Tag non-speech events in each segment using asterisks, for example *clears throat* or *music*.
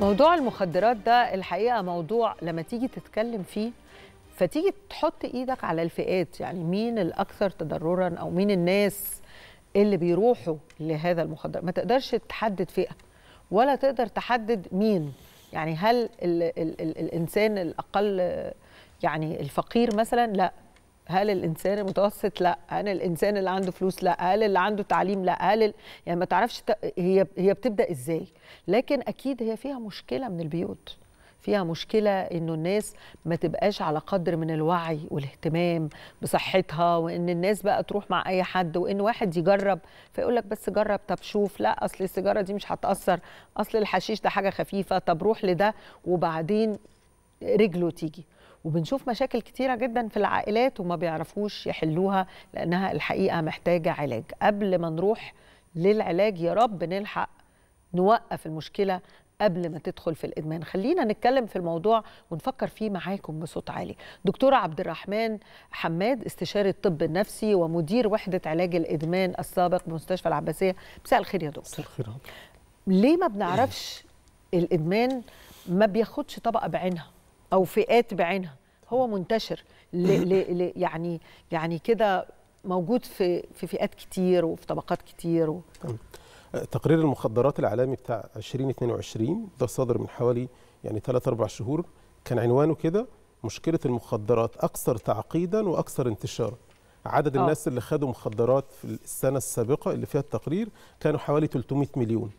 موضوع المخدرات ده الحقيقه موضوع لما تيجي تتكلم فيه فتيجي تحط ايدك على الفئات يعني مين الاكثر تضررا او مين الناس اللي بيروحوا لهذا المخدر ما تقدرش تحدد فئه ولا تقدر تحدد مين يعني هل الـ الـ الـ الانسان الاقل يعني الفقير مثلا لا هل الانسان المتوسط لا هل الانسان اللي عنده فلوس لا هل اللي عنده تعليم لا هل ال... يعني ما تعرفش ت... هي هي بتبدا ازاي لكن اكيد هي فيها مشكله من البيوت فيها مشكلة إنه الناس ما تبقاش على قدر من الوعي والاهتمام بصحتها وإن الناس بقى تروح مع أي حد وإن واحد يجرب فيقول لك بس جرب طب شوف لا أصل السيجارة دي مش هتأثر أصل الحشيش ده حاجة خفيفة طب روح لده وبعدين رجله تيجي وبنشوف مشاكل كتيره جدا في العائلات وما بيعرفوش يحلوها لانها الحقيقه محتاجه علاج قبل ما نروح للعلاج يا رب نلحق نوقف المشكله قبل ما تدخل في الادمان خلينا نتكلم في الموضوع ونفكر فيه معاكم بصوت عالي دكتور عبد الرحمن حماد استشاري الطب النفسي ومدير وحده علاج الادمان السابق بمستشفى العباسيه مساء الخير يا دكتور مساء الخير ليه ما بنعرفش الادمان ما بياخدش طبقه بعينها او فئات بعينها هو منتشر ل *clears throat* ل ل يعني يعني كده موجود في في فئات كتير وفي طبقات كتير و... تقرير المخدرات العالمي بتاع 2022 ده صادر من حوالي يعني 3 4 شهور كان عنوانه كده مشكله المخدرات اكثر تعقيدا واكثر انتشارا عدد آه. الناس أوه. اللي خدوا مخدرات في السنه السابقه اللي فيها التقرير كانوا حوالي 300 مليون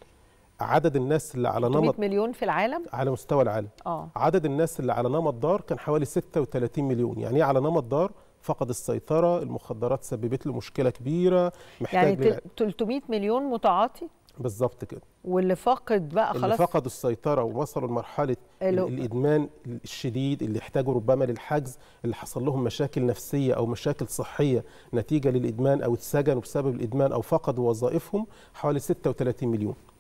عدد الناس اللي على نمط مليون في العالم على مستوى العالم آه. عدد الناس اللي على نمط دار كان حوالي 36 مليون يعني ايه على نمط دار فقد السيطره المخدرات سببت له مشكله كبيره محتاج يعني 300 مليون متعاطي بالظبط كده واللي فقد بقى خلاص اللي فقدوا السيطره ووصلوا لمرحله الادمان الشديد اللي احتاجوا ربما للحجز اللي حصل لهم مشاكل نفسيه او مشاكل صحيه نتيجه للادمان او اتسجنوا بسبب الادمان او فقدوا وظائفهم حوالي 36 مليون